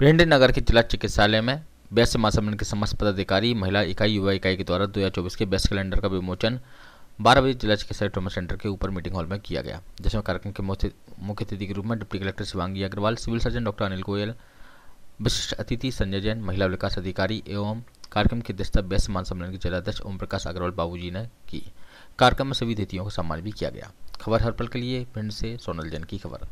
भिंड नगर के जिला चिकित्सालय में व्यस्त महासम्मेलन के समस्त पदाधिकारी महिला इकाई युवा इकाई के द्वारा 2024 के बेस्ट कैलेंडर का विमोचन 12 बजे जिला चिकित्सा ट्रोमा सेंटर के ऊपर मीटिंग हॉल में किया गया जिसमें कार्यक्रम के मुख्य अतिथि के रूप में deputy collector Shivangi Agrawal civil surgeon doctor Anil Goyal विशिष्ट अतिथि संजय जैन महिला विकास अधिकारी एवं कार्यक्रम की अध्यक्षता व्यस्त महासम्मेलन के जिलाध्यक्ष ओम प्रकाश अग्रवाल बाबूजी ने की कार्यक्रम में सभी अतिथियों का सम्मान भी किया गया खबर हरपल के लिए भिंड से सोनल जैन की खबर